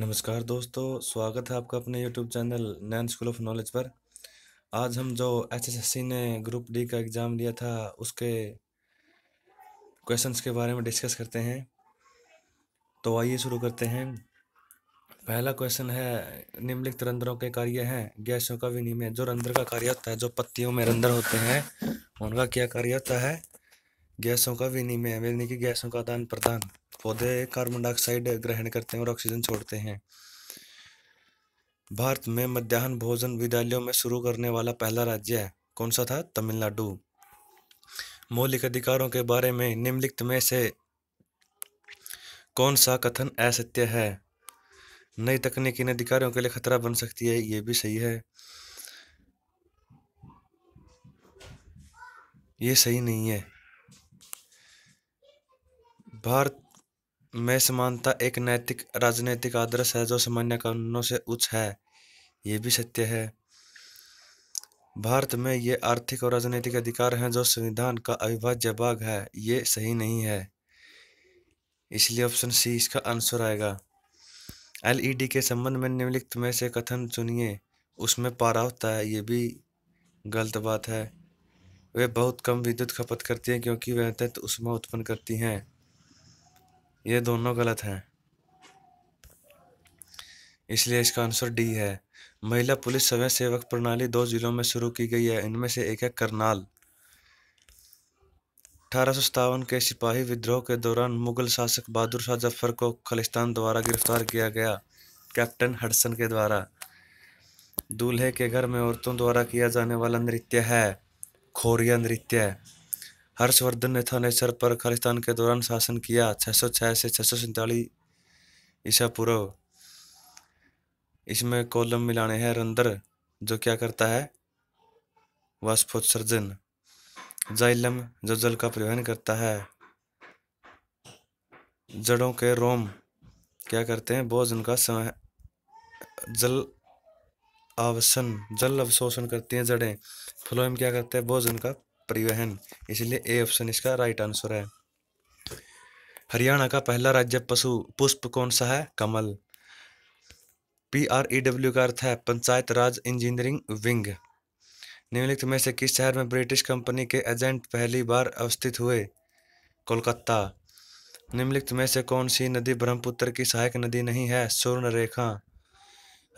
नमस्कार दोस्तों स्वागत है आपका अपने यूट्यूब चैनल नैन स्कूल ऑफ नॉलेज पर आज हम जो एचएसएससी ने ग्रुप डी का एग्ज़ाम लिया था उसके क्वेश्चंस के बारे में डिस्कस करते हैं तो आइए शुरू करते हैं पहला क्वेश्चन है निम्नलिखित रंध्रों के कार्य हैं गैसों का विनिमय जो रंध्र का कार्य होता है जो पत्तियों में रंध्र होते हैं उनका क्या कार्य होता है गैसों का विनिमय यानी कि गैसों का आदान प्रदान पौधे कार्बन डाइऑक्साइड ग्रहण करते हैं और ऑक्सीजन छोड़ते हैं भारत में मध्याह्न भोजन विद्यालयों में शुरू करने वाला पहला राज्य है कौन सा था तमिलनाडु मौलिक अधिकारों के बारे में निम्नलिखित में से कौन सा कथन असत्य है नई तकनीक इन अधिकारों के लिए खतरा बन सकती है ये भी सही है ये सही नहीं है भारत में समानता एक नैतिक राजनैतिक आदर्श है जो सामान्य कानूनों से उच्च है ये भी सत्य है भारत में ये आर्थिक और राजनीतिक अधिकार हैं जो संविधान का अविभाज्य भाग है ये सही नहीं है इसलिए ऑप्शन सी इसका आंसर आएगा एलईडी e के संबंध में निम्नलिखित में से कथन चुनिए उसमें पारा होता है ये भी गलत बात है वे बहुत कम विद्युत खपत करती हैं क्योंकि वह अत्यंत उष्मा उत्पन्न करती हैं ये दोनों गलत हैं इसलिए इसका आंसर डी है महिला पुलिस स्वयं सेवक प्रणाली दो जिलों में शुरू की गई है इनमें से एक है करनाल अठारह के सिपाही विद्रोह के दौरान मुगल शासक बहादुर शाह जफर को खालिस्तान द्वारा गिरफ्तार किया गया कैप्टन हडसन के द्वारा दूल्हे के घर में औरतों द्वारा किया जाने वाला नृत्य है खोरिया नृत्य हर्षवर्धन ने थानेसर पर खालिस्तान के दौरान शासन किया छः सौ से छः सौ ईसा पूर्व इसमें कॉलम मिलाने हैं रंदर जो क्या करता है वाष्पोत्सर्जन जाइलम जो जल का परिवहन करता है जड़ों के रोम क्या करते हैं बोझ उनका समय जल आवसन जल अवशोषण करती हैं जड़ें फ्लोएम क्या करते हैं बोझ उनका परिवहन इसलिए ए ऑप्शन इसका राइट आंसर है हरियाणा का पहला राज्य पशु पुष्प कौन सा है कमल पी आर ई डब्ल्यू का अर्थ है पंचायत राज इंजीनियरिंग विंग निम्नलिखित में से किस शहर में ब्रिटिश कंपनी के एजेंट पहली बार अवस्थित हुए कोलकाता निम्नलिखित में से कौन सी नदी ब्रह्मपुत्र की सहायक नदी नहीं है स्वर्ण रेखा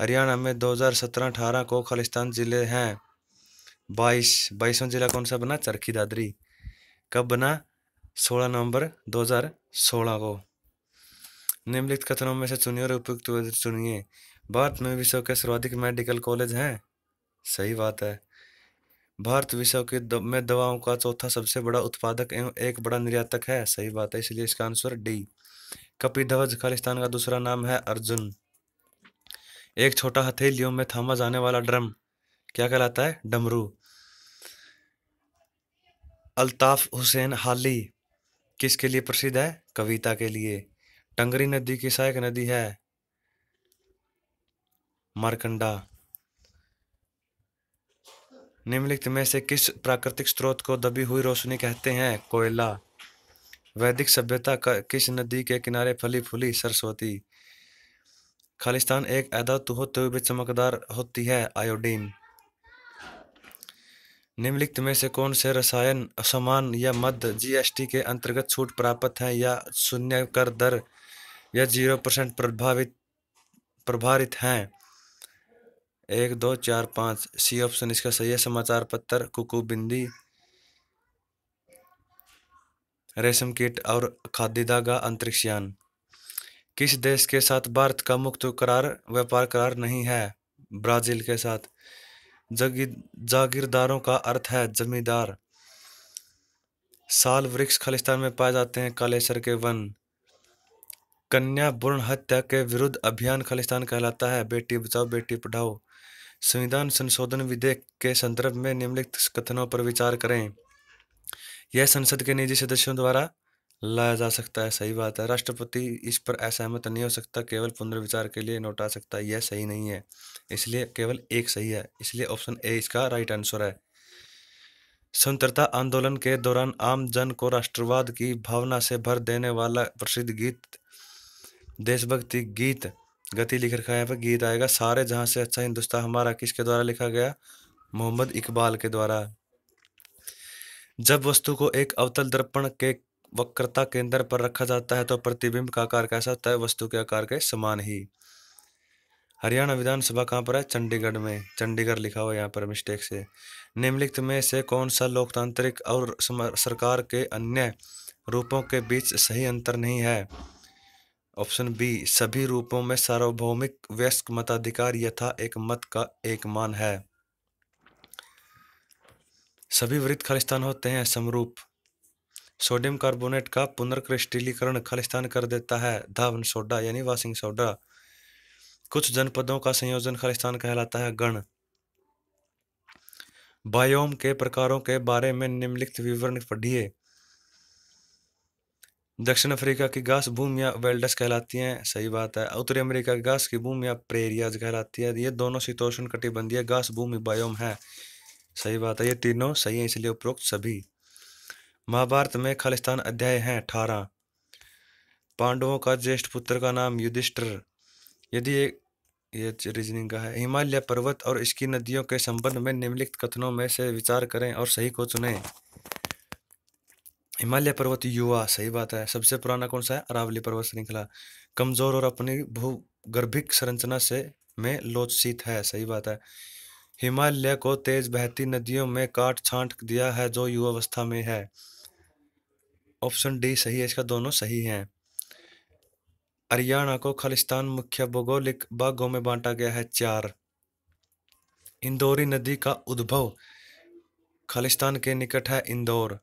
हरियाणा में 2017-18 को खालिस्तान जिले हैं बाईस बाईसवां जिला कौन सा बना चरखी दादरी कब बना सोलह नवंबर 2016 को निम्नलिखित कथनों में से चुनिए और उपयुक्त चुनिए भारत में विश्व के सर्वाधिक मेडिकल कॉलेज हैं सही बात है भारत विश्व के में दवाओं का चौथा सबसे बड़ा उत्पादक एवं एक बड़ा निर्यातक है सही बात है इसलिए इसका आंसर डी कपी ध्वज खालिस्तान का दूसरा नाम है अर्जुन एक छोटा हथेलियों में थामा जाने वाला ड्रम क्या कहलाता है डमरू अल्ताफ हुसैन हाली किसके लिए प्रसिद्ध है कविता के लिए टंगरी नदी की सहायक नदी है मारकंडा निम्नलिखित में से किस प्राकृतिक स्रोत को दबी हुई रोशनी कहते हैं कोयला वैदिक सभ्यता किस नदी के किनारे फली फूली सरस्वती खालिस्तान एक अदा हुए तो चमकदार होती है आयोडीन निम्नलिखित में से कौन से रसायन असमान या मध्य जीएसटी के अंतर्गत छूट प्राप्त हैं या शून्य कर दर या जीरो परसेंट प्रभावित प्रभारित हैं एक दो चार पाँच सी ऑप्शन इसका सही है समाचार पत्र कुकू बिंदी रेशम कीट और खादी धागा अंतरिक्ष यान किस देश के साथ भारत का मुक्त करार व्यापार करार नहीं है ब्राज़ील के साथ जागीरदारों का अर्थ है जमींदार साल वृक्ष खालिस्तान में पाए जाते हैं कालेसर के वन कन्या भ्रूण हत्या के विरुद्ध अभियान खालिस्तान कहलाता है बेटी बचाओ बेटी पढ़ाओ संविधान संशोधन विधेयक के संदर्भ में निम्नलिखित कथनों पर विचार करें यह संसद के निजी सदस्यों द्वारा लाया जा सकता है सही बात है राष्ट्रपति इस पर असहमत नहीं हो सकता केवल पुनर्विचार के लिए नोट आ सकता है यह सही नहीं है इसलिए केवल एक सही है इसलिए ऑप्शन ए इसका राइट आंसर है स्वतंत्रता आंदोलन के दौरान आम जन को राष्ट्रवाद की भावना से भर देने वाला प्रसिद्ध गीत देशभक्ति गीत गति लिख रखा है पर गीत आएगा सारे जहां से अच्छा हिंदुस्तान हमारा किसके द्वारा लिखा गया मोहम्मद इकबाल के द्वारा जब वस्तु को एक अवतल दर्पण के वक्रता केंद्र पर रखा जाता है तो प्रतिबिंब का आकार कैसा तय वस्तु के आकार के समान ही हरियाणा विधानसभा कहाँ पर है चंडीगढ़ में चंडीगढ़ लिखा हुआ यहाँ पर मिस्टेक से निम्नलिखित में से कौन सा लोकतांत्रिक और सरकार के अन्य रूपों के बीच सही अंतर नहीं है ऑप्शन बी सभी रूपों में सार्वभौमिक व्यस्क मताधिकार यथा एक मत का एक मान है सभी वृत्त खालिस्तान होते हैं समरूप सोडियम कार्बोनेट का पुनर्क्रिस्टलीकरण खालिस्तान कर देता है धावन सोडा यानी वाशिंग सोडा कुछ जनपदों का संयोजन खालिस्तान कहलाता है गण बायोम के प्रकारों के बारे में निम्नलिखित विवरण पढ़िए दक्षिण अफ्रीका की घास भूमिया वेल्डस कहलाती हैं सही बात है उत्तरी अमेरिका की घास की भूमिया प्रेरियाज कहलाती है ये दोनों शीतोषण कटिबंधीय घास भूमि बायोम है सही बात है ये तीनों सही है इसलिए उपरोक्त सभी महाभारत में खालिस्तान अध्याय है अठारह पांडवों का ज्येष्ठ पुत्र का नाम युधिष्ठर यदि एक ये रीजनिंग का है हिमालय पर्वत और इसकी नदियों के संबंध में निम्नलिखित कथनों में से विचार करें और सही को चुने हिमालय पर्वत युवा सही बात है सबसे पुराना कौन सा है अरावली पर्वत श्रृंखला कमजोर और अपनी भूगर्भिक संरचना से में लोचसित है सही बात है हिमालय को तेज बहती नदियों में काट छांट दिया है जो युवावस्था में है ऑप्शन डी सही है इसका दोनों सही हैं हरियाणा को खालिस्तान मुख्य भौगोलिक भागों में बांटा गया है चार इंदौरी नदी का उद्भव खालिस्तान के निकट है इंदौर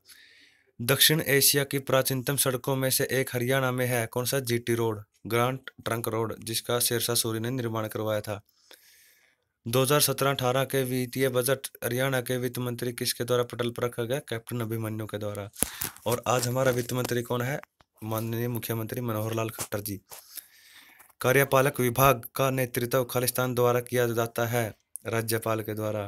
दक्षिण एशिया की प्राचीनतम सड़कों में से एक हरियाणा में है कौन सा GT road grand trunk road जिसका शेरशाह सूरी ने निर्माण करवाया था 2017-18 के वित्तीय बजट हरियाणा के वित्त मंत्री किसके द्वारा पटल पर रखा गया कैप्टन अभिमन्यु के द्वारा और आज हमारा वित्त मंत्री कौन है माननीय मुख्यमंत्री मनोहर लाल खट्टर जी कार्यपालक विभाग का नेतृत्व खालिस्तान द्वारा किया जाता है राज्यपाल के द्वारा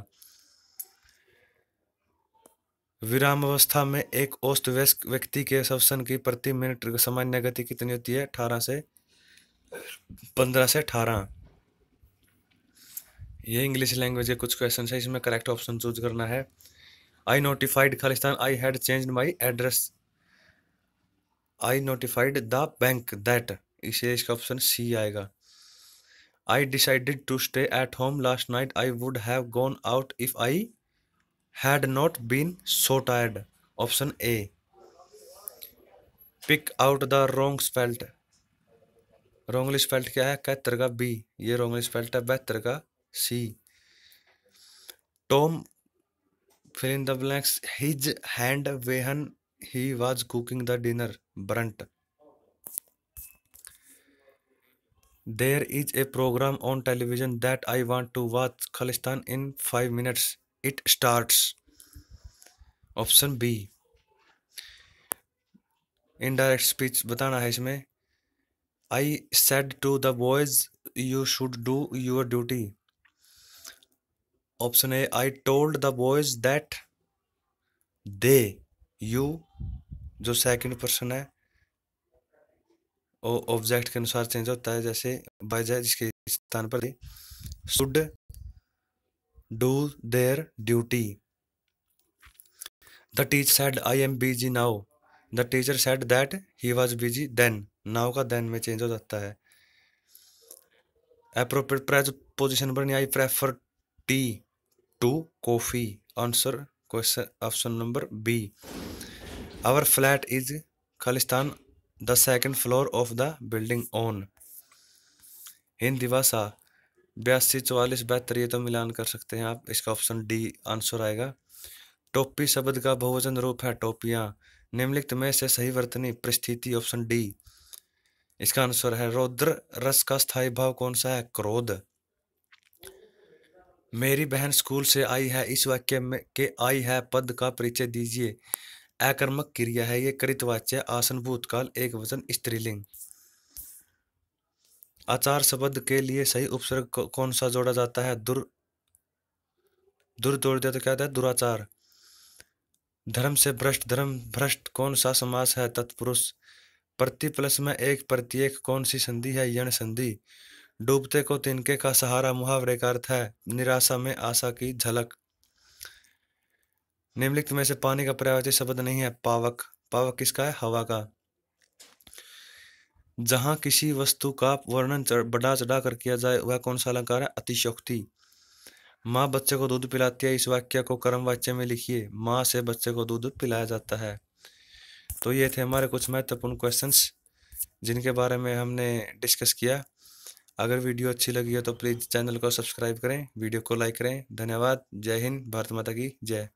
अवस्था में एक औस्त व्यक्ति के शवसन की प्रति मिनट सामान्य गति कितनी होती है अठारह से पंद्रह से अठारह ये इंग्लिश लैंग्वेज के कुछ क्वेश्चन है इसमें करेक्ट ऑप्शन चूज करना है आई नोटिफाइड खालिस्तान I had change my address I notified the bank that इसे इसका ऑप्शन सी आएगा I decided to stay at home last night I would have gone out if I had not been so tired option A pick out the wrong spelt wrongly spelt क्या है कहतर का B ये Rongli spelt है बेहतर का C Tom fill in the blanks his hand when he was cooking the dinner burnt there is a program on television that I want to watch खालिस्तान in five minutes it start option B indirect speech बताना है इसमें I said to the boys you should do your duty option A I told the boys that they you जो second person है वो object के अनुसार change होता है जैसे बाइजा जिसके स्थान पर should do their duty the teacher said I am busy now the teacher said that he was busy then now का देन में चेंज हो जाता है अप्रोप्रिएट प्रेज पोजिशन पर I prefer tea to coffee answer question option number B our flat is खालिस्तान the second floor of the building on Hindi भाषा बयासी चौवालीस बेहतर ये तो मिलान कर सकते हैं आप इसका ऑप्शन डी आंसर आएगा टोपी शब्द का बहुवचन रूप है टोपियाँ निम्नलिखित में से सही वर्तनी परिस्थिति ऑप्शन डी इसका आंसर है रौद्र रस का स्थायी भाव कौन सा है क्रोध मेरी बहन स्कूल से आई है इस वाक्य में के आई है पद का परिचय दीजिए अकर्मक क्रिया है ये कृतवाच्य आसन भूतकाल एक वचन स्त्रीलिंग आचार शब्द के लिए सही उपसर्ग कौन सा जोड़ा जाता है दुर दुर जोड़ दिया तो क्या होता है दुराचार धर्म से भ्रष्ट धर्म भ्रष्ट कौन सा समास है तत्पुरुष प्रति प्लस में एक प्रत्येक कौन सी संधि है यण संधि डूबते को तिनके का सहारा मुहावरे का अर्थ है निराशा में आशा की झलक निम्नलिखित में से पानी का पर्यावरण शब्द नहीं है पावक पावक किसका है हवा का जहां किसी वस्तु का वर्णन बढ़ा चढ़ा कर किया जाए वह कौन सा अलंकार है अतिशोक्ति माँ बच्चे को दूध पिलाती है इस वाक्य को कर्म वाक्य में लिखिए माँ से बच्चे को दूध पिलाया जाता है तो ये थे हमारे कुछ महत्वपूर्ण क्वेश्चंस जिनके बारे में हमने डिस्कस किया अगर वीडियो अच्छी लगी हो तो प्लीज़ चैनल को सब्सक्राइब करें वीडियो को लाइक करें धन्यवाद जय हिंद भारत माता की जय